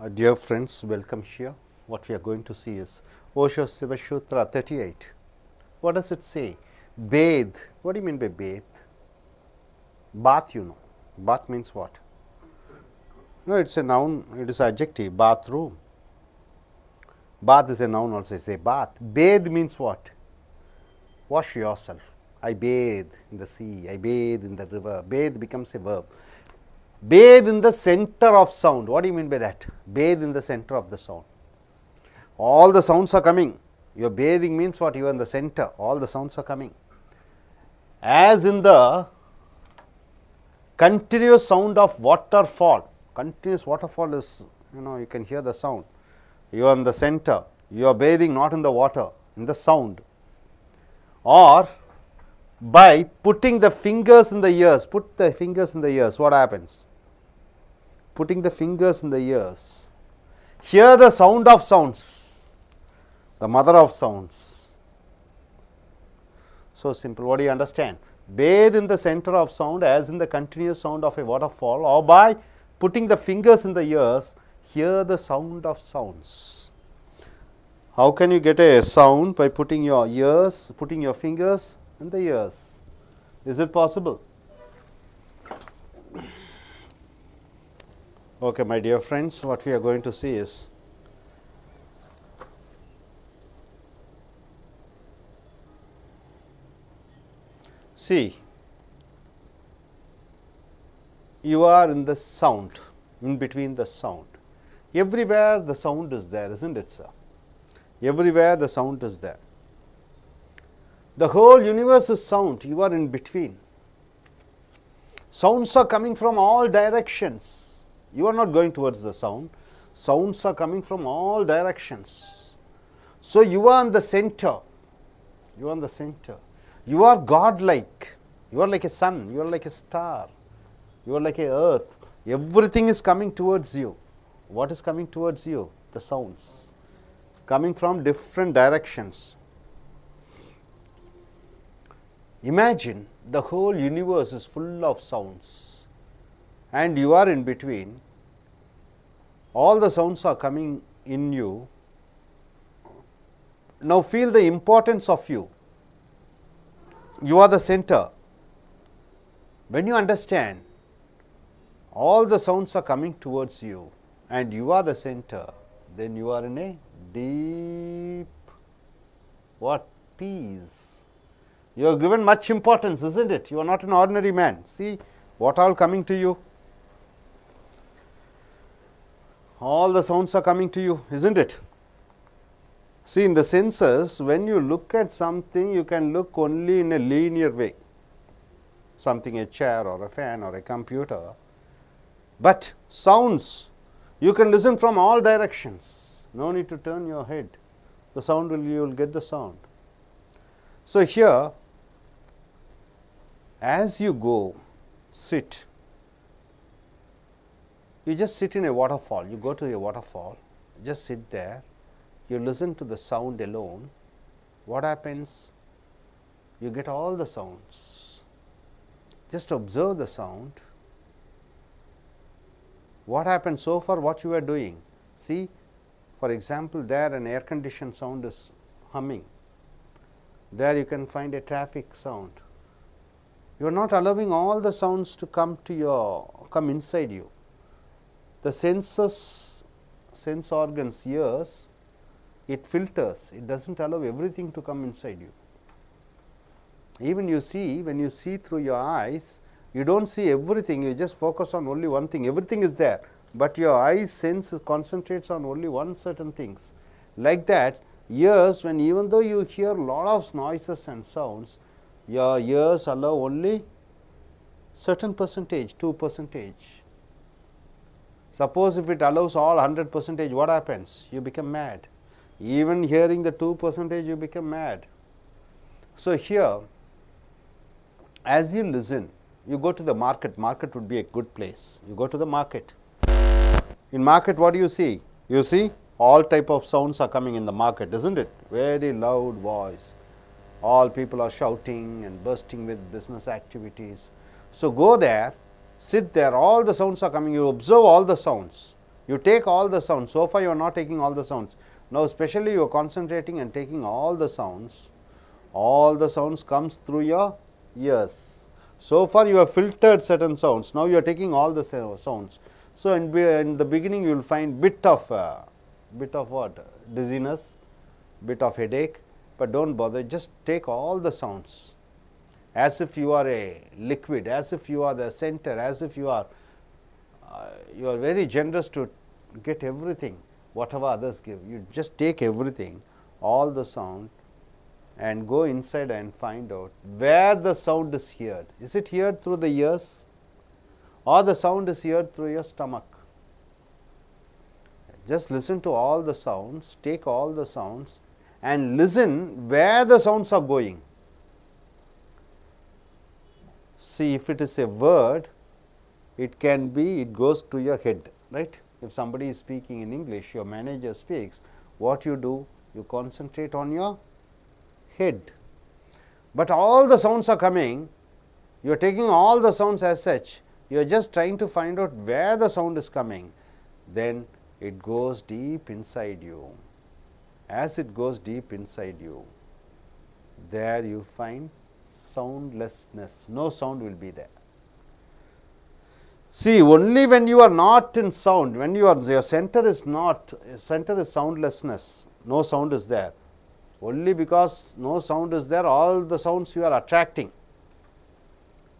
Uh, dear friends, welcome here. What we are going to see is Osho Sivashutra 38. What does it say? Bathe. What do you mean by bathe? Bath, you know. Bath means what? No, it is a noun, it is adjective, bathroom. Bath is a noun also, it is a bath. Bathe means what? Wash yourself. I bathe in the sea, I bathe in the river. Bathe becomes a verb bathe in the center of sound. What do you mean by that? Bathe in the center of the sound. All the sounds are coming. Your bathing means what? You are in the center. All the sounds are coming. As in the continuous sound of waterfall, continuous waterfall is, you know, you can hear the sound. You are in the center. You are bathing not in the water, in the sound. Or by putting the fingers in the ears, put the fingers in the ears, what happens? putting the fingers in the ears, hear the sound of sounds, the mother of sounds. So simple, what do you understand? Bathe in the center of sound as in the continuous sound of a waterfall or by putting the fingers in the ears, hear the sound of sounds. How can you get a sound by putting your ears, putting your fingers in the ears? Is it possible? Okay, my dear friends, what we are going to see is see you are in the sound in between the sound everywhere the sound is there isn't it sir everywhere the sound is there the whole universe is sound you are in between sounds are coming from all directions you are not going towards the sound. Sounds are coming from all directions. So, you are in the center. You are in the center. You are godlike. You are like a sun. You are like a star. You are like a earth. Everything is coming towards you. What is coming towards you? The sounds coming from different directions. Imagine the whole universe is full of sounds and you are in between, all the sounds are coming in you. Now, feel the importance of you. You are the center. When you understand, all the sounds are coming towards you and you are the center, then you are in a deep what? Peace. You are given much importance, isn't it? You are not an ordinary man. See what all coming to you. all the sounds are coming to you, is not it? See in the senses, when you look at something, you can look only in a linear way, something a chair or a fan or a computer. But sounds, you can listen from all directions, no need to turn your head, the sound will, you will get the sound. So, here as you go, sit, you just sit in a waterfall, you go to a waterfall, just sit there, you listen to the sound alone. What happens? You get all the sounds. Just observe the sound. What happened so far, what you were doing? See, for example, there an air conditioned sound is humming. There you can find a traffic sound. You are not allowing all the sounds to come to your come inside you the senses, sense organs, ears, it filters, it does not allow everything to come inside you. Even you see, when you see through your eyes, you do not see everything, you just focus on only one thing, everything is there, but your eyes sense concentrates on only one certain things. Like that, ears, when even though you hear lot of noises and sounds, your ears allow only certain percentage, 2 percentage Suppose if it allows all 100 percentage, what happens? You become mad. Even hearing the 2 percentage, you become mad. So, here as you listen, you go to the market, market would be a good place. You go to the market. In market, what do you see? You see all type of sounds are coming in the market, isn't it? Very loud voice. All people are shouting and bursting with business activities. So, go there sit there, all the sounds are coming, you observe all the sounds, you take all the sounds, so far you are not taking all the sounds. Now, especially you are concentrating and taking all the sounds, all the sounds comes through your ears. So far you have filtered certain sounds, now you are taking all the sounds. So, in, in the beginning you will find bit of, uh, bit of what? Dizziness, bit of headache, but do not bother, just take all the sounds as if you are a liquid, as if you are the center, as if you are, uh, you are very generous to get everything, whatever others give. You just take everything, all the sound and go inside and find out where the sound is heard. Is it heard through the ears or the sound is heard through your stomach? Just listen to all the sounds, take all the sounds and listen where the sounds are going see if it is a word, it can be, it goes to your head, right. If somebody is speaking in English, your manager speaks, what you do? You concentrate on your head. But all the sounds are coming, you are taking all the sounds as such, you are just trying to find out where the sound is coming, then it goes deep inside you. As it goes deep inside you, there you find soundlessness, no sound will be there. See, only when you are not in sound, when you are, your center is not, center is soundlessness, no sound is there. Only because no sound is there, all the sounds you are attracting.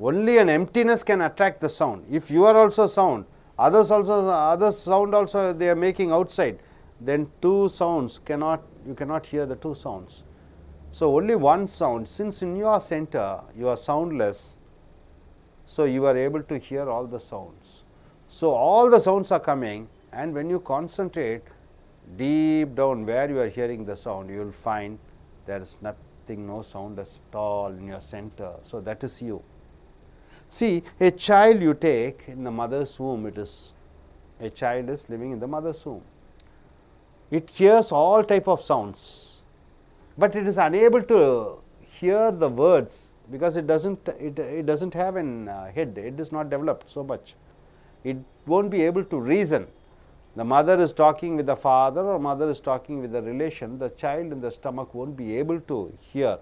Only an emptiness can attract the sound. If you are also sound, others also, others sound also they are making outside, then two sounds cannot, you cannot hear the two sounds. So, only one sound since in your center you are soundless. So, you are able to hear all the sounds. So, all the sounds are coming and when you concentrate deep down where you are hearing the sound you will find there is nothing no sound at all in your center. So, that is you. See a child you take in the mother's womb it is a child is living in the mother's womb. It hears all type of sounds but it is unable to hear the words because it does not it, it does not have an uh, head, it is not developed so much. It will not be able to reason. The mother is talking with the father or mother is talking with the relation, the child in the stomach will not be able to hear.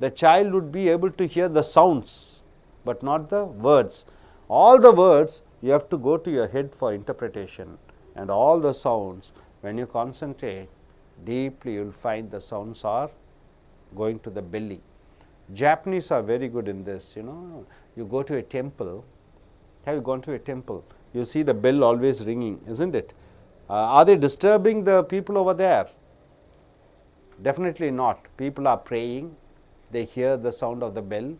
The child would be able to hear the sounds, but not the words. All the words you have to go to your head for interpretation and all the sounds when you concentrate deeply you will find the sounds are going to the belly. Japanese are very good in this, you know. You go to a temple, have you gone to a temple? You see the bell always ringing, isn't it? Uh, are they disturbing the people over there? Definitely not. People are praying, they hear the sound of the bell.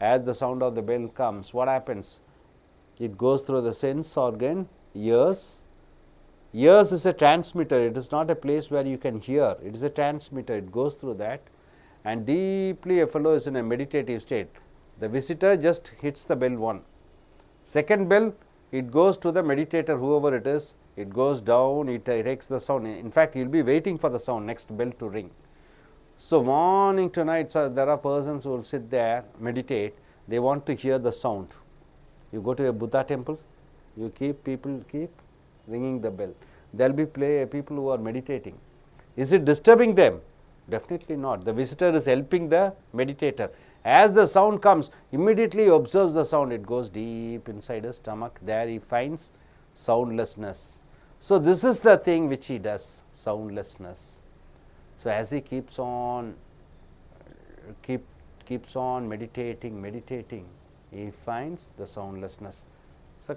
As the sound of the bell comes, what happens? It goes through the sense organ, ears, Ears is a transmitter, it is not a place where you can hear, it is a transmitter, it goes through that and deeply a fellow is in a meditative state. The visitor just hits the bell one. Second bell, it goes to the meditator whoever it is, it goes down, it, it takes the sound. In fact, you will be waiting for the sound next bell to ring. So, morning to night, so there are persons who will sit there, meditate, they want to hear the sound. You go to a Buddha temple, you keep people, keep ringing the bell. There will be play, people who are meditating. Is it disturbing them? Definitely not. The visitor is helping the meditator. As the sound comes, immediately observes the sound. It goes deep inside his stomach. There he finds soundlessness. So, this is the thing which he does, soundlessness. So, as he keeps on, keep, keeps on meditating, meditating, he finds the soundlessness. So,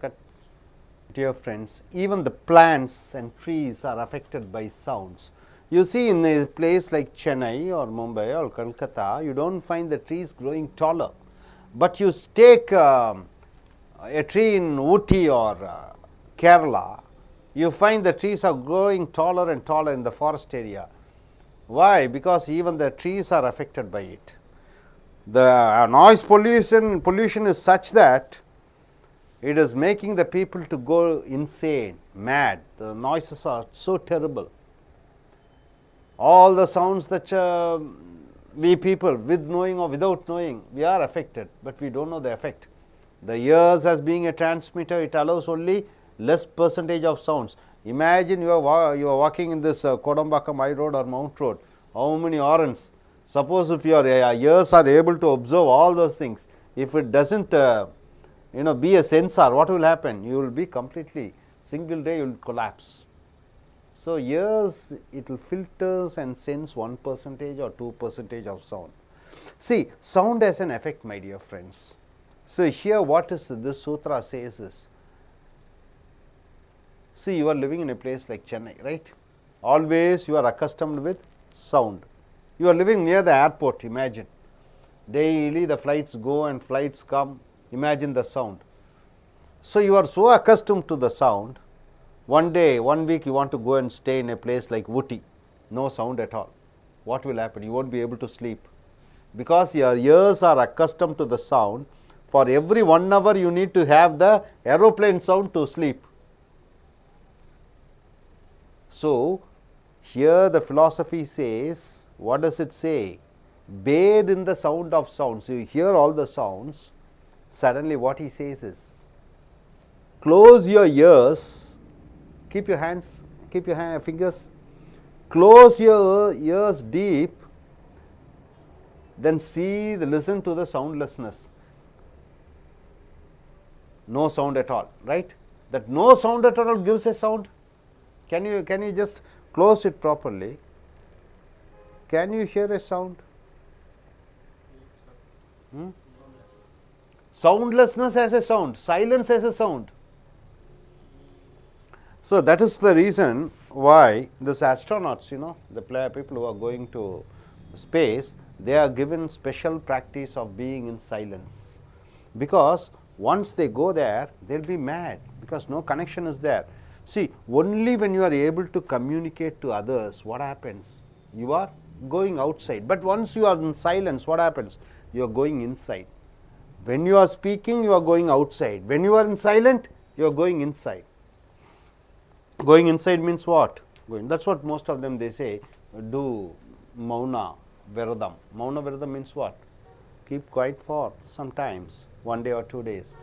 Dear friends, even the plants and trees are affected by sounds. You see in a place like Chennai or Mumbai or Kolkata, you do not find the trees growing taller. But you take uh, um, a tree in Uti or uh, Kerala, you find the trees are growing taller and taller in the forest area. Why? Because even the trees are affected by it. The uh, noise pollution, pollution is such that it is making the people to go insane, mad. The noises are so terrible. All the sounds that uh, we people, with knowing or without knowing, we are affected, but we do not know the effect. The ears as being a transmitter, it allows only less percentage of sounds. Imagine you are, you are walking in this uh, Kodambaka Road or Mount Road, how many horns? Suppose if your uh, ears are able to observe all those things, if it does not uh, you know be a sensor, what will happen? You will be completely single day you will collapse. So, years it will filters and sense 1 percentage or 2 percentage of sound. See sound as an effect my dear friends. So, here what is this sutra says is, see you are living in a place like Chennai, right? Always you are accustomed with sound. You are living near the airport, imagine. Daily the flights go and flights come, imagine the sound. So, you are so accustomed to the sound, one day, one week you want to go and stay in a place like Wooty, no sound at all. What will happen? You won't be able to sleep because your ears are accustomed to the sound. For every one hour, you need to have the aeroplane sound to sleep. So, here the philosophy says, what does it say? Bathe in the sound of sounds. You hear all the sounds, Suddenly what he says is, close your ears, keep your hands, keep your hand, fingers, close your ears deep, then see, the, listen to the soundlessness. No sound at all, right? That no sound at all gives a sound. Can you, can you just close it properly? Can you hear a sound? Hmm? soundlessness as a sound, silence as a sound. So, that is the reason why this astronauts, you know, the people who are going to space, they are given special practice of being in silence. Because once they go there, they will be mad because no connection is there. See, only when you are able to communicate to others, what happens? You are going outside. But once you are in silence, what happens? You are going inside. When you are speaking, you are going outside. When you are in silent, you are going inside. Going inside means what? Going. That's what most of them they say. Do mauna viradam. Mauna viradam means what? Keep quiet for sometimes one day or two days,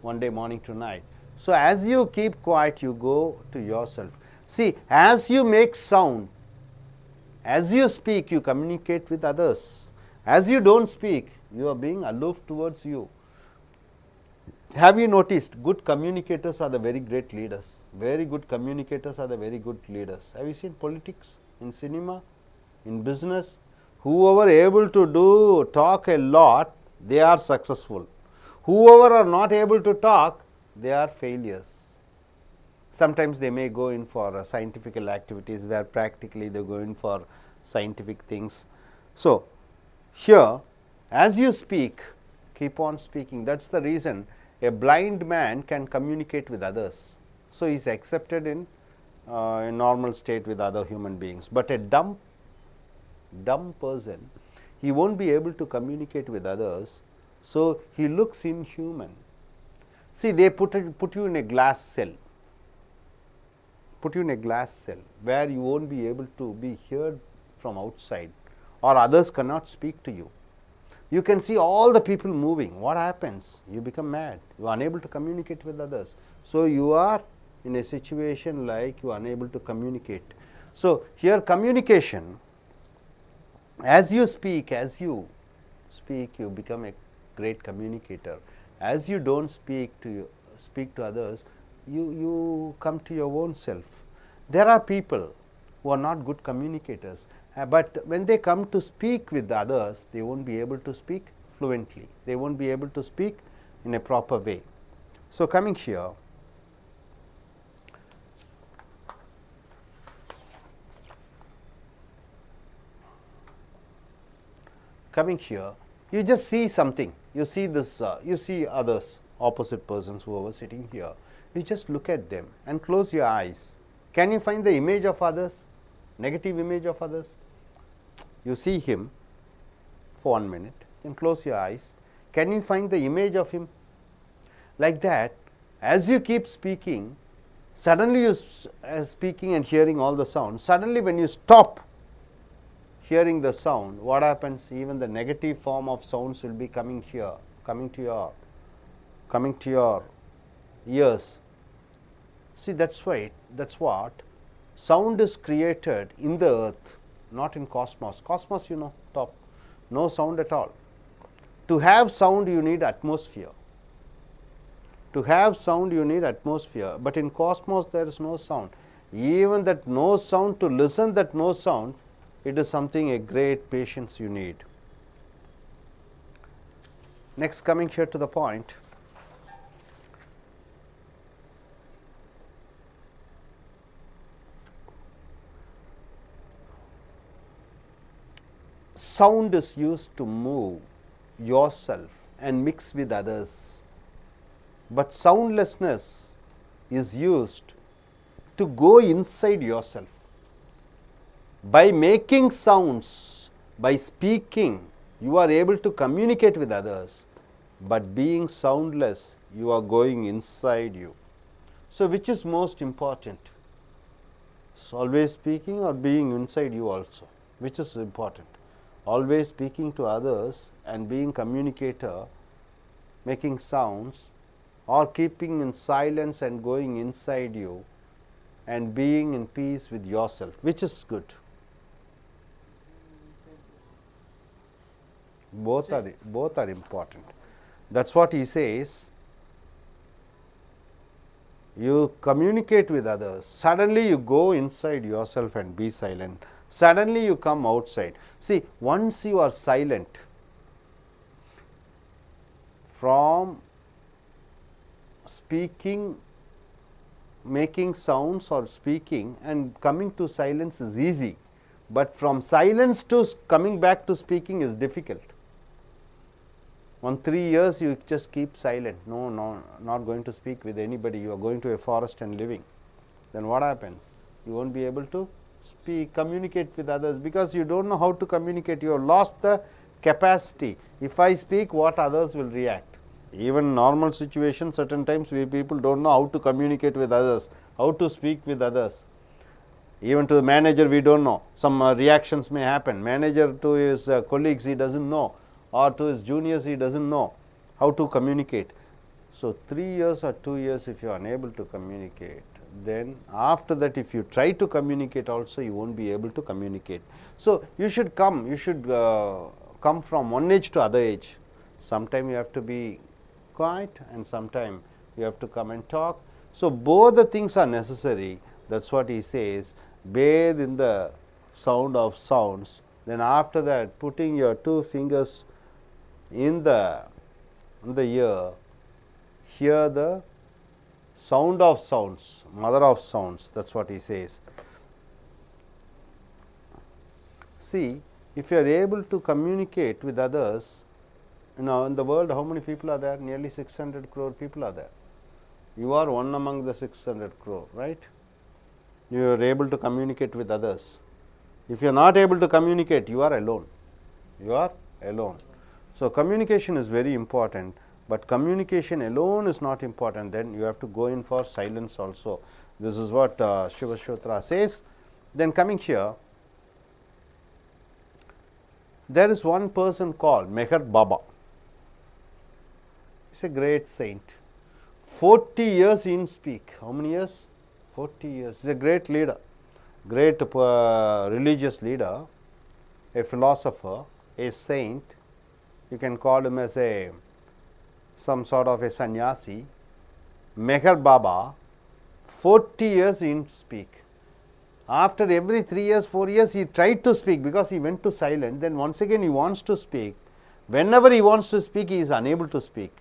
one day morning to night. So as you keep quiet, you go to yourself. See, as you make sound, as you speak, you communicate with others. As you don't speak, you are being aloof towards you. Have you noticed good communicators are the very great leaders? Very good communicators are the very good leaders. Have you seen politics, in cinema, in business? Whoever able to do talk a lot, they are successful. Whoever are not able to talk, they are failures. Sometimes they may go in for uh, scientific activities where practically they go in for scientific things. So, here as you speak, keep on speaking. That is the reason a blind man can communicate with others. So, he is accepted in uh, a normal state with other human beings, but a dumb, dumb person, he will not be able to communicate with others. So, he looks inhuman. See, they put, put you in a glass cell, put you in a glass cell where you will not be able to be heard from outside or others cannot speak to you you can see all the people moving. What happens? You become mad. You are unable to communicate with others. So, you are in a situation like you are unable to communicate. So, here communication, as you speak, as you speak, you become a great communicator. As you do not speak to you, speak to others, you, you come to your own self. There are people who are not good communicators. Uh, but when they come to speak with others, they won't be able to speak fluently. They won't be able to speak in a proper way. So, coming here, coming here, you just see something. You see this, uh, you see others, opposite persons who are sitting here. You just look at them and close your eyes. Can you find the image of others? negative image of others? you see him for one minute, then close your eyes. Can you find the image of him? Like that, as you keep speaking, suddenly you are uh, speaking and hearing all the sound. Suddenly, when you stop hearing the sound, what happens? Even the negative form of sounds will be coming here, coming to your, coming to your ears. See, that's why. That's what sound is created in the earth not in cosmos. Cosmos you know top, no sound at all. To have sound you need atmosphere. To have sound you need atmosphere, but in cosmos there is no sound. Even that no sound to listen that no sound, it is something a great patience you need. Next coming here to the point, sound is used to move yourself and mix with others, but soundlessness is used to go inside yourself. By making sounds, by speaking, you are able to communicate with others, but being soundless, you are going inside you. So, which is most important? It's always speaking or being inside you also, which is important? always speaking to others and being communicator, making sounds or keeping in silence and going inside you and being in peace with yourself, which is good. Both are, both are important. That is what he says. You communicate with others, suddenly you go inside yourself and be silent. Suddenly you come outside. See, once you are silent, from speaking, making sounds or speaking and coming to silence is easy, but from silence to coming back to speaking is difficult. On three years you just keep silent, no, no, not going to speak with anybody, you are going to a forest and living. Then what happens? You won't be able to communicate with others because you do not know how to communicate. You have lost the capacity. If I speak, what others will react. Even normal situation, certain times we people do not know how to communicate with others, how to speak with others. Even to the manager, we do not know. Some uh, reactions may happen. Manager to his uh, colleagues, he does not know or to his juniors, he does not know how to communicate. So, 3 years or 2 years if you are unable to communicate, then after that if you try to communicate also you won't be able to communicate. So, you should come, you should uh, come from one age to other age. Sometime you have to be quiet and sometime you have to come and talk. So, both the things are necessary that is what he says bathe in the sound of sounds then after that putting your two fingers in the in the ear hear the sound of sounds, mother of sounds, that is what he says. See, if you are able to communicate with others, you know, in the world, how many people are there? Nearly 600 crore people are there. You are one among the 600 crore, right? You are able to communicate with others. If you are not able to communicate, you are alone. You are alone. So, communication is very important but communication alone is not important then you have to go in for silence also. This is what uh, Shiva says. Then coming here, there is one person called Meher Baba. He is a great saint. 40 years in speak. How many years? 40 years. He is a great leader, great uh, religious leader, a philosopher, a saint. You can call him as a some sort of a sannyasi, Meher Baba, 40 years he didn't speak. After every 3 years, 4 years, he tried to speak because he went to silent. Then once again he wants to speak. Whenever he wants to speak, he is unable to speak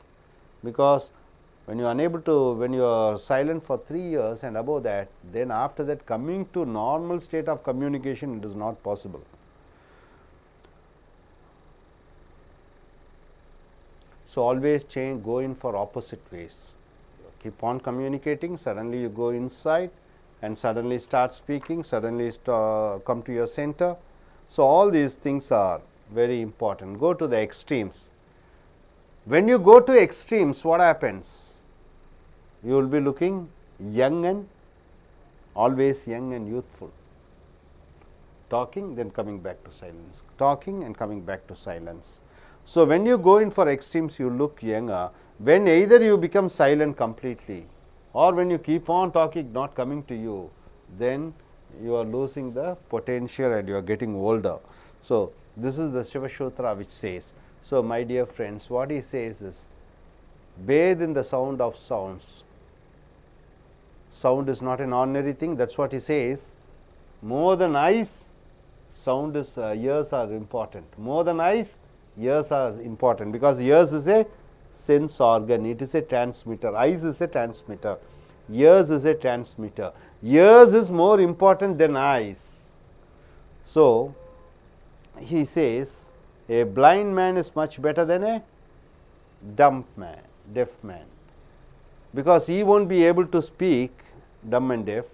because when you are unable to, when you are silent for 3 years and above that, then after that coming to normal state of communication, it is not possible. So, always change go in for opposite ways. Keep on communicating, suddenly you go inside and suddenly start speaking, suddenly st uh, come to your center. So, all these things are very important. Go to the extremes. When you go to extremes, what happens? You will be looking young and always young and youthful. Talking, then coming back to silence. Talking and coming back to silence. So, when you go in for extremes, you look younger. When either you become silent completely or when you keep on talking not coming to you, then you are losing the potential and you are getting older. So, this is the Shiva which says, so my dear friends, what he says is, bathe in the sound of sounds. Sound is not an ordinary thing, that is what he says. More than eyes, sound is uh, ears are important. More than eyes, Ears are important because ears is a sense organ, it is a transmitter, eyes is a transmitter, ears is a transmitter. Ears is more important than eyes. So, he says a blind man is much better than a dumb man, deaf man, because he will not be able to speak dumb and deaf,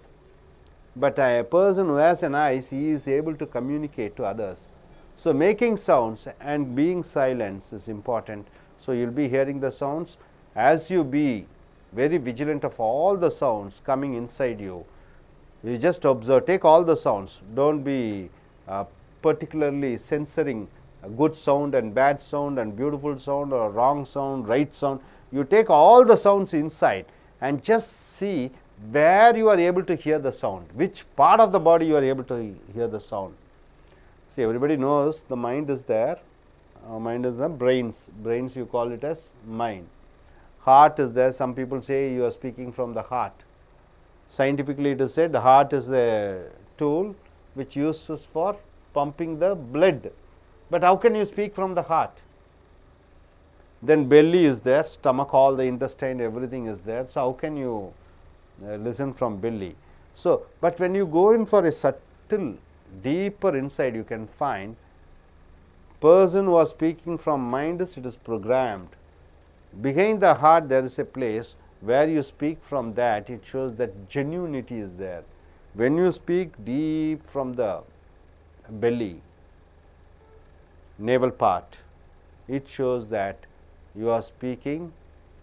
but a person who has an eye, he is able to communicate to others. So, making sounds and being silent is important. So, you will be hearing the sounds as you be very vigilant of all the sounds coming inside you. You just observe, take all the sounds, do not be uh, particularly censoring good sound and bad sound and beautiful sound or wrong sound, right sound. You take all the sounds inside and just see where you are able to hear the sound, which part of the body you are able to hear the sound. See, everybody knows the mind is there, uh, mind is the brains, brains you call it as mind. Heart is there, some people say you are speaking from the heart. Scientifically, it is said the heart is the tool which uses for pumping the blood. But how can you speak from the heart? Then belly is there, stomach, all the intestine, everything is there. So, how can you uh, listen from belly? So, but when you go in for a subtle deeper inside you can find person was speaking from mind, it is programmed behind the heart there is a place where you speak from that it shows that genuinity is there when you speak deep from the belly navel part it shows that you are speaking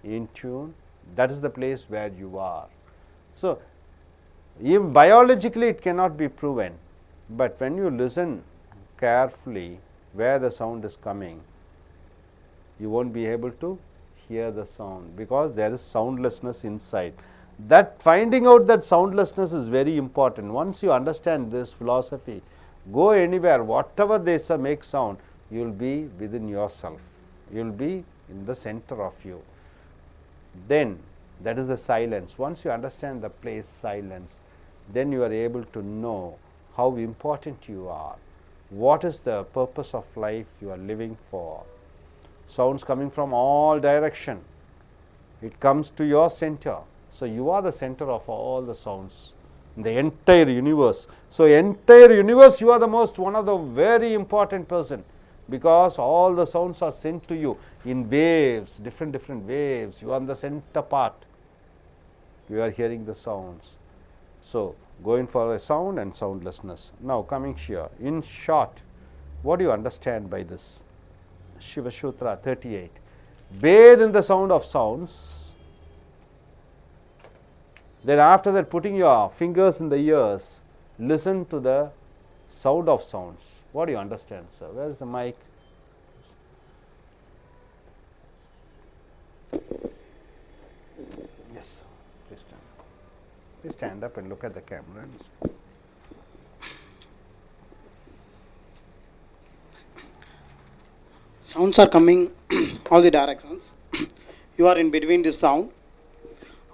in tune that is the place where you are so even biologically it cannot be proven but when you listen carefully where the sound is coming, you will not be able to hear the sound because there is soundlessness inside. That finding out that soundlessness is very important. Once you understand this philosophy, go anywhere, whatever they say, make sound, you will be within yourself, you will be in the center of you. Then that is the silence. Once you understand the place silence, then you are able to know how important you are, what is the purpose of life you are living for. Sounds coming from all direction. It comes to your center. So, you are the center of all the sounds in the entire universe. So, entire universe you are the most one of the very important person because all the sounds are sent to you in waves, different different waves. You are on the center part. You are hearing the sounds. So, going for a sound and soundlessness. Now, coming here, in short, what do you understand by this? Shiva Sutra 38, bathe in the sound of sounds, then after that putting your fingers in the ears, listen to the sound of sounds. What do you understand, sir? Where is the mic? Please stand up and look at the camera and Sounds are coming all the directions. you are in between this sound.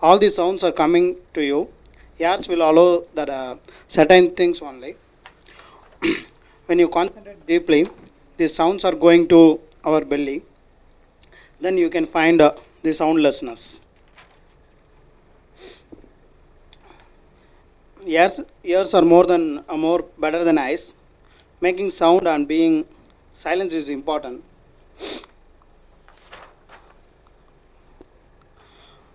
All the sounds are coming to you. Yards will allow that uh, certain things only. when you concentrate deeply, the sounds are going to our belly. Then you can find uh, the soundlessness. Ears, ears are more than uh, more better than eyes. Making sound and being silent is important.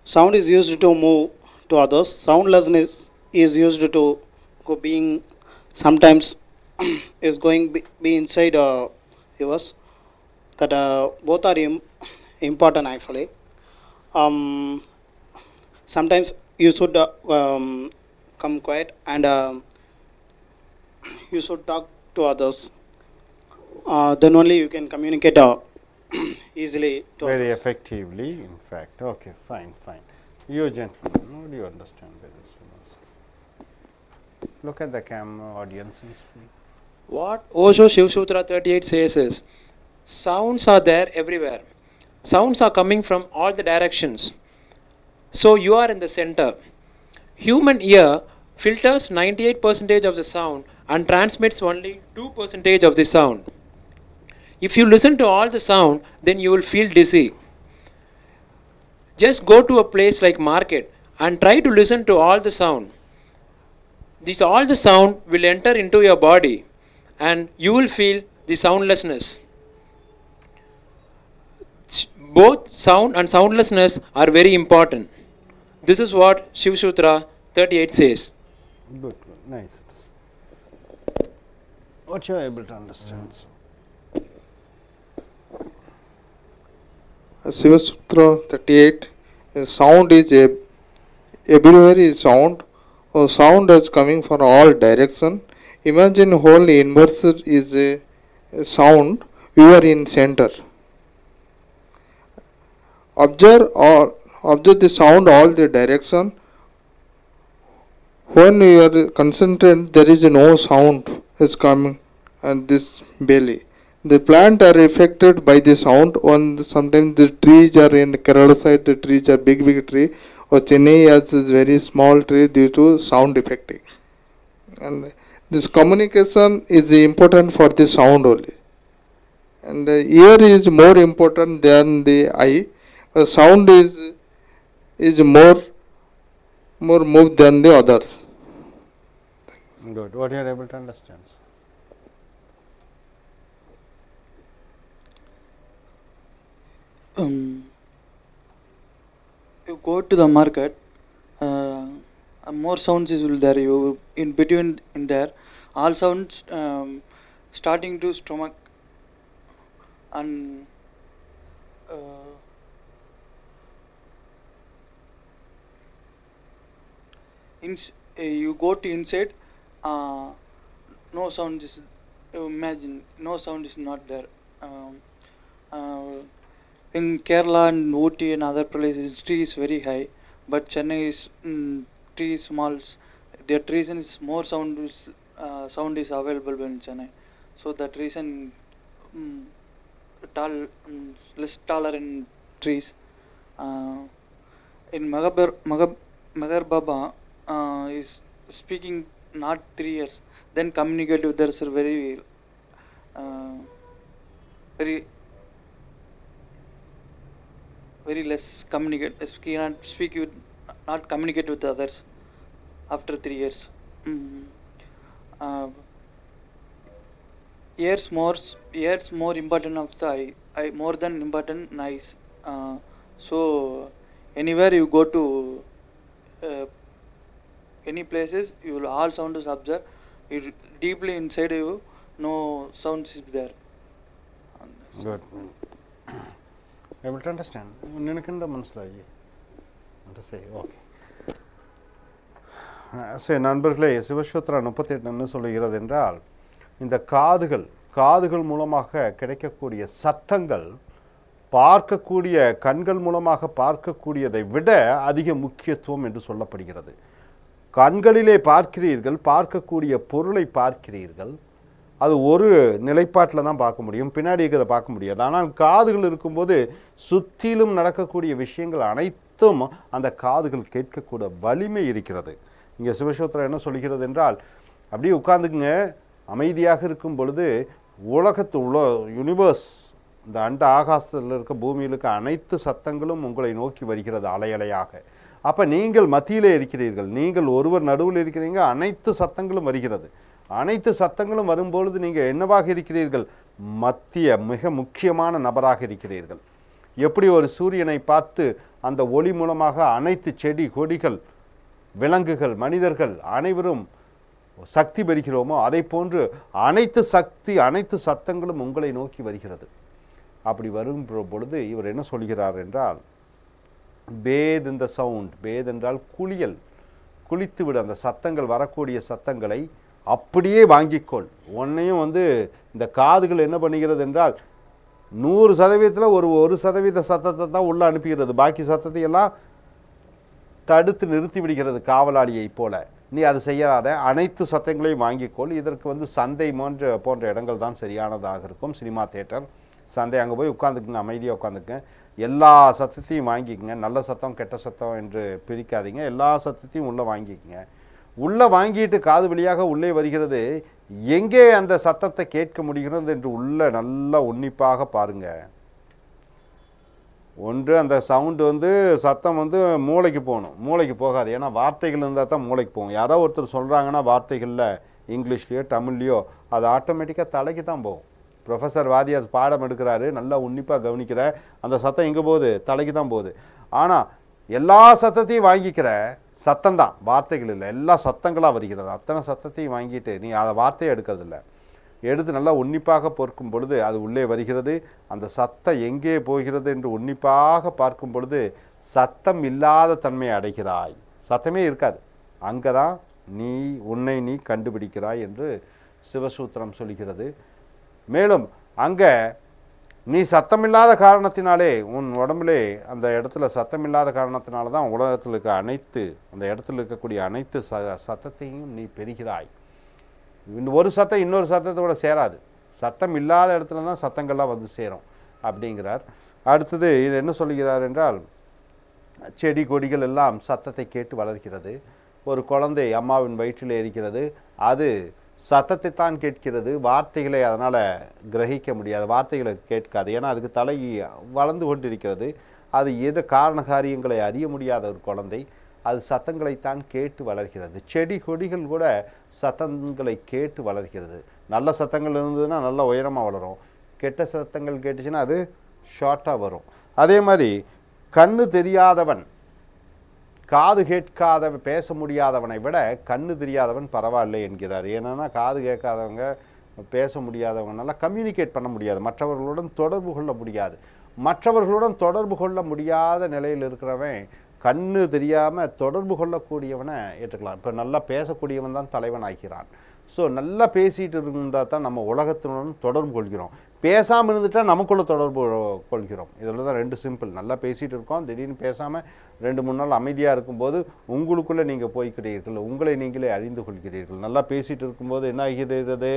Sound is used to move to others. Soundlessness is used to go being sometimes is going be, be inside uh, yours. That uh, both are Im important actually. Um, sometimes you should uh, um, come quiet and um, you should talk to others. Uh, then only you can communicate uh, easily Very others. effectively, in fact. Okay, fine, fine. You gentlemen, how do you understand this Look at the camera audience What Osho Shiv Sutra 38 says is, sounds are there everywhere. Sounds are coming from all the directions. So you are in the center. Human ear filters 98% of the sound and transmits only 2% of the sound. If you listen to all the sound, then you will feel dizzy. Just go to a place like market and try to listen to all the sound. This all the sound will enter into your body and you will feel the soundlessness. Both sound and soundlessness are very important. This is what Shiv Sutra 38 says. Good, nice. What you are able to understand. Shiva Sutra 38 sound is a, everywhere is sound or sound is coming from all direction imagine whole universe is a, a sound you are in center observe all observe the sound all the direction when you are concentrated there is no sound is coming and this belly the plant are affected by the sound on sometimes the trees are in kerala side the trees are big big tree or chennai has is very small tree due to sound affecting and this communication is important for the sound only and the ear is more important than the eye the sound is is more more moved than the others. Good. What you are able to understand? Um, you go to the market, uh, more sounds is there. You in between in there, all sounds um, starting to stomach and. Uh, Eh, you go to inside uh, no sound is imagine no sound is not there um, uh, in Kerala and Ooty and other places tree is very high but Chennai is mm, tree is small that reason is more sound is, uh, sound is available in Chennai so that reason mm, tall mm, less taller in trees uh, in Magabar, Magab, uh, is speaking not three years, then communicate with others very, uh, very, very less communicate. Cannot uh, speak with, not communicate with others after three years. Mm. Uh, years more, years more important of the eye, more than important nice. Uh, so anywhere you go to. Uh, any places you will all sound is observed it deeply inside you no sounds is there good able to understand നിനക്കെന്താ മനസ്സിലായി okay சரி நண்பர்களே முப்பத்தி எட்டு என்ன சொல்லுகிறது என்றால் இந்த காதுகள் காதுகள் மூலமாக கிடைக்கக்கூடிய சத்தங்கள் பார்க்கக்கூடிய கண்கள் மூலமாக பார்க்கக்கூடியதை விட அதிக முக்கியத்துவம் என்று சொல்லப்படுகிறது கண்களிலே பார்க்கிறீர்கள் பார்க்கக்கூடிய பொருளை பார்க்கிறீர்கள் அது ஒரு நிலைப்பாட்டில் தான் பார்க்க முடியும் பின்னாடி இருக்கிறத பார்க்க முடியாது ஆனால் காதுகள் இருக்கும்போது சுற்றிலும் நடக்கக்கூடிய விஷயங்கள் அனைத்தும் அந்த காதுகள் கேட்கக்கூட வலிமை இருக்கிறது இங்கே சிவசோத்திரம் என்ன சொல்கிறது என்றால் அப்படியே உட்காந்துக்குங்க அமைதியாக இருக்கும் பொழுது உலகத்து உல யூனிவர்ஸ் இந்த அண்ட ஆகாசத்தில் இருக்க பூமியில் இருக்க அனைத்து சத்தங்களும் உங்களை நோக்கி வருகிறது அலையலையாக அப்போ நீங்கள் மத்தியிலே இருக்கிறீர்கள் நீங்கள் ஒருவர் நடுவில் இருக்கிறீங்க அனைத்து சத்தங்களும் வருகிறது அனைத்து சத்தங்களும் வரும்பொழுது நீங்கள் என்னவாக இருக்கிறீர்கள் மத்திய மிக முக்கியமான நபராக இருக்கிறீர்கள் எப்படி ஒரு சூரியனை பார்த்து அந்த ஒளி மூலமாக அனைத்து செடி கொடிகள் விலங்குகள் மனிதர்கள் அனைவரும் சக்தி பெறுகிறோமோ அதை போன்று அனைத்து சக்தி அனைத்து சத்தங்களும் உங்களை நோக்கி வருகிறது அப்படி வரும் பொழுது இவர் என்ன சொல்கிறார் என்றால் பேத் இந்த சவுண்ட் பேத் என்றால் குளியல் குளித்து விடு அந்த சத்தங்கள் வரக்கூடிய சத்தங்களை அப்படியே வாங்கிக்கொள் உன்னையும் வந்து இந்த காதுகள் என்ன பண்ணுகிறது என்றால் நூறு சதவீதத்தில் ஒரு ஒரு சதவீத சத்தத்தை தான் உள்ளே அனுப்புகிறது பாக்கி சத்தத்தை எல்லாம் தடுத்து நிறுத்தி விடுகிறது காவலாளியை போல நீ அது செய்யாத அனைத்து சத்தங்களையும் வாங்கிக்கொள் இதற்கு வந்து சந்தை போன்ற போன்ற இடங்கள் தான் சரியானதாக இருக்கும் சினிமா தேட்டர் சந்தை அங்கே போய் உட்காந்துக்குங்க அமைதியாக உட்காந்துக்கேன் எல்லா சத்தத்தையும் வாங்கிக்கங்க நல்ல சத்தம் கெட்ட சத்தம் என்று பிரிக்காதீங்க எல்லா சத்தத்தையும் உள்ளே வாங்கிக்கங்க உள்ளே வாங்கிட்டு காது வழியாக உள்ளே வருகிறது எங்கே அந்த சத்தத்தை கேட்க முடிகிறது என்று உள்ளே நல்லா உன்னிப்பாக பாருங்கள் ஒன்று அந்த சவுண்டு வந்து சத்தம் வந்து மூளைக்கு போகணும் மூளைக்கு போகாது ஏன்னா வார்த்தைகள் இருந்தால் தான் மூளைக்கு போகும் யாரோ ஒருத்தர் சொல்கிறாங்கன்னா வார்த்தைகளில் இங்கிலீஷ்லேயோ தமிழ்லையோ அது ஆட்டோமேட்டிக்காக தலைக்கு தான் போகும் ப்ரொஃபஸர் வாதியார் பாடம் எடுக்கிறாரு நல்லா உன்னிப்பாக கவனிக்கிற அந்த சத்தம் எங்கே போகுது தலைக்கு தான் போகுது ஆனால் எல்லா சத்தத்தையும் வாங்கிக்கிற சத்தம் தான் வார்த்தைகள் இல்லை எல்லா சத்தங்களாக வருகிறது அத்தனை சத்தத்தையும் வாங்கிட்டு நீ அதை வார்த்தையை எடுக்கிறதில்ல எடுத்து நல்லா உன்னிப்பாக பொறுக்கும் பொழுது அது உள்ளே வருகிறது அந்த சத்தம் எங்கே போகிறது என்று உன்னிப்பாக பார்க்கும் பொழுது சத்தம் இல்லாத தன்மையை அடைகிறாய் சத்தமே இருக்காது அங்கே தான் நீ உன்னை நீ கண்டுபிடிக்கிறாய் என்று சிவசூத்திரம் சொல்கிறது மேலும் அங்கே நீ சத்தமில்லாத காரணத்தினாலே உன் உடம்புலே அந்த இடத்துல சத்தமில்லாத காரணத்தினால தான் உலகத்தில் இருக்க அனைத்து அந்த இடத்துல இருக்கக்கூடிய அனைத்து ச சத்தத்தையும் நீ பெறுகிறாய் ஒரு சத்தம் இன்னொரு சத்தத்தோடு சேராது சத்தம் இல்லாத இடத்துல தான் சத்தங்கள்லாம் வந்து சேரும் அப்படிங்கிறார் அடுத்தது இது என்ன சொல்கிறார் என்றால் செடி கொடிகள் எல்லாம் சத்தத்தை கேட்டு வளர்கிறது ஒரு குழந்தை அம்மாவின் வயிற்றில் இருக்கிறது அது சத்தத்தை தான் கேட்கிறது வார்த்தைகளை அதனால் கிரகிக்க முடியாது வார்த்தைகளை கேட்காது ஏன்னா அதுக்கு தலை வளர்ந்து கொண்டிருக்கிறது அது எது காரண காரியங்களை அறிய முடியாத ஒரு குழந்தை அது சத்தங்களைத்தான் கேட்டு வளர்கிறது செடி கொடிகள் கூட சத்தங்களை கேட்டு வளர்கிறது நல்ல சத்தங்கள் இருந்ததுன்னா நல்ல உயரமாக வளரும் கெட்ட சத்தங்கள் கேட்டுச்சுன்னா அது ஷார்ட்டாக வரும் அதே மாதிரி கண்ணு தெரியாதவன் காது கேட்காத பேச முடியாதவனை விட கண்ணு தெரியாதவன் பரவாயில்லை என்கிறார் ஏன்னா காது கேட்காதவங்க பேச முடியாதவங்கனால கம்யூனிகேட் பண்ண முடியாது மற்றவர்களுடன் தொடர்பு கொள்ள முடியாது மற்றவர்களுடன் தொடர்பு கொள்ள முடியாத நிலையில் இருக்கிறவன் கண்ணு தெரியாமல் தொடர்பு கொள்ளக்கூடியவனை ஏற்றுக்கலாம் இப்போ நல்லா பேசக்கூடியவன் தான் தலைவன் ஆகிறான் ஸோ நல்லா பேசிகிட்டு இருந்தால் தான் நம்ம உலகத்தினுடன் தொடர்பு கொள்கிறோம் பேசாமல் இருந்துட்டால் நமக்குள்ளே தொடர்பு கொள்கிறோம் இதில் தான் ரெண்டு சிம்பிள் நல்லா பேசிகிட்டு இருக்கோம் திடீர்னு பேசாமல் ரெண்டு மூணு நாள் அமைதியாக இருக்கும்போது உங்களுக்குள்ளே நீங்கள் போய்க்கிறீர்கள் உங்களை நீங்களே அறிந்து கொள்கிறீர்கள் நல்லா பேசிகிட்டு இருக்கும்போது என்ன ஆகிறது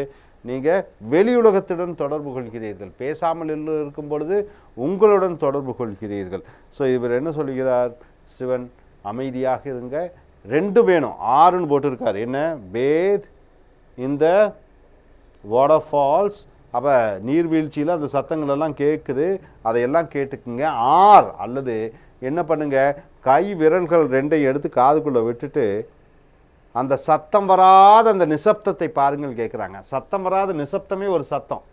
நீங்கள் வெளி உலகத்துடன் தொடர்பு கொள்கிறீர்கள் பேசாமல் இருக்கும் பொழுது உங்களுடன் தொடர்பு கொள்கிறீர்கள் ஸோ இவர் என்ன சொல்கிறார் சிவன் அமைதியாக இருங்க ரெண்டு வேணும் ஆறுன்னு போட்டிருக்கார் என்ன வேத் இந்த வாட்டர் ஃபால்ஸ் அப்போ நீர்வீழ்ச்சியில் அந்த சத்தங்கள் எல்லாம் கேட்குது அதையெல்லாம் கேட்டுக்குங்க ஆர் அல்லது என்ன பண்ணுங்கள் கை விரல்கள் ரெண்டையும் எடுத்து காதுக்குள்ளே விட்டுட்டு அந்த சத்தம் வராத அந்த நிசப்தத்தை பாருங்கள் கேட்குறாங்க சத்தம் வராத நிசப்தமே ஒரு சத்தம்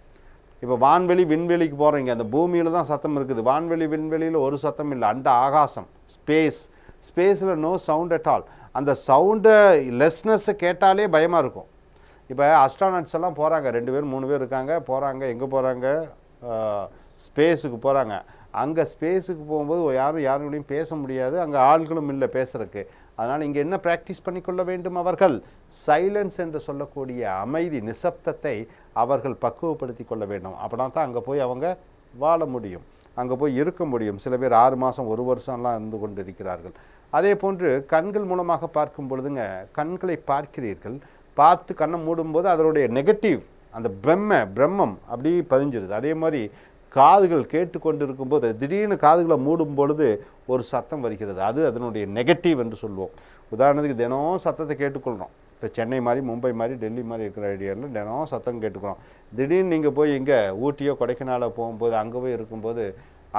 இப்போ வான்வெளி விண்வெளிக்கு போகிறீங்க அந்த பூமியில் தான் சத்தம் இருக்குது வான்வெளி விண்வெளியில் ஒரு சத்தம் இல்லை அந்த ஆகாசம் ஸ்பேஸ் ஸ்பேஸில் நோ சவுண்ட் அட் ஆல் அந்த சவுண்டை லெஸ்னஸ்ஸை கேட்டாலே பயமாக இருக்கும் இப்போ அஸ்ட்ரானட்ஸ் எல்லாம் போகிறாங்க ரெண்டு பேர் மூணு பேர் இருக்காங்க போகிறாங்க எங்கே போகிறாங்க ஸ்பேஸுக்கு போகிறாங்க அங்கே ஸ்பேஸுக்கு போகும்போது யாரும் யாருங்களையும் பேச முடியாது அங்கே ஆள்களும் இல்லை பேசுறதுக்கு அதனால் இங்கே என்ன ப்ராக்டிஸ் பண்ணிக்கொள்ள வேண்டும் அவர்கள் சைலன்ஸ் என்று சொல்லக்கூடிய அமைதி நிசப்தத்தை அவர்கள் பக்குவப்படுத்தி கொள்ள வேண்டும் அப்படின் தான் அங்கே போய் அவங்க வாழ முடியும் அங்கே போய் இருக்க முடியும் சில பேர் ஆறு மாதம் ஒரு வருஷம்லாம் இருந்து கொண்டு இருக்கிறார்கள் அதே போன்று கண்கள் மூலமாக பார்க்கும் பொழுதுங்க கண்களை பார்க்கிறீர்கள் பார்த்து கண்ணை மூடும்போது அதனுடைய நெகட்டிவ் அந்த பிரம்ம பிரம்மம் அப்படி பதிஞ்சிருது அதே மாதிரி காதுகள் கேட்டுக்கொண்டு இருக்கும்போது திடீர்னு காதுகளை மூடும் பொழுது ஒரு சத்தம் வருகிறது அது அதனுடைய நெகட்டிவ் என்று சொல்லுவோம் உதாரணத்துக்கு தினம் சத்தத்தை கேட்டுக்கொள்கிறோம் இப்போ சென்னை மாதிரி மும்பை மாதிரி டெல்லி மாதிரி இருக்கிற ஐடியாவில் தினம் சத்தம் கேட்டுக்கிறோம் திடீர்னு நீங்கள் போய் இங்கே ஊட்டியோ கொடைக்கானலோ போகும்போது அங்கே போய் இருக்கும்போது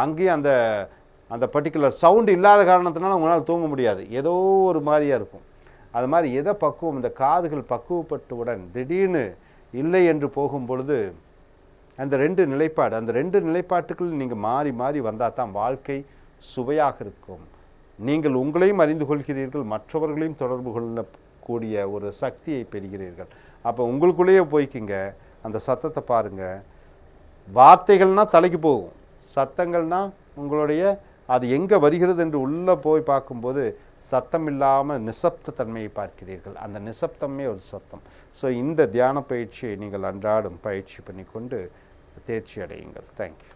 அங்கேயும் அந்த அந்த பர்டிகுலர் சவுண்டு இல்லாத காரணத்தினால உங்களால் தூங்க முடியாது ஏதோ ஒரு மாதிரியாக இருக்கும் அது மாதிரி எதை பக்குவம் இந்த காதுகள் பக்குவப்பட்டவுடன் திடீர்னு இல்லை என்று போகும் பொழுது அந்த ரெண்டு நிலைப்பாடு அந்த ரெண்டு நிலைப்பாட்டுக்குள் நீங்கள் மாறி மாறி வந்தால் தான் வாழ்க்கை சுவையாக இருக்கும் நீங்கள் உங்களையும் அறிந்து கொள்கிறீர்கள் மற்றவர்களையும் தொடர்பு கொள்ளக்கூடிய ஒரு சக்தியை பெறுகிறீர்கள் அப்போ உங்களுக்குள்ளேயே போய்க்குங்க அந்த சத்தத்தை பாருங்கள் வார்த்தைகள்னால் தலைக்கு போகும் சத்தங்கள்னால் உங்களுடைய அது எங்கே வருகிறது என்று உள்ளே போய் பார்க்கும்போது சத்தம் இல்லாமல் நிசப்த தன்மையை பார்க்கிறீர்கள் அந்த நிசப்தமே ஒரு சத்தம் ஸோ இந்த தியான பயிற்சியை நீங்கள் அன்றாடம் பயிற்சி பண்ணிக்கொண்டு தேர்ச்சி அடையுங்கள் தேங்க்யூ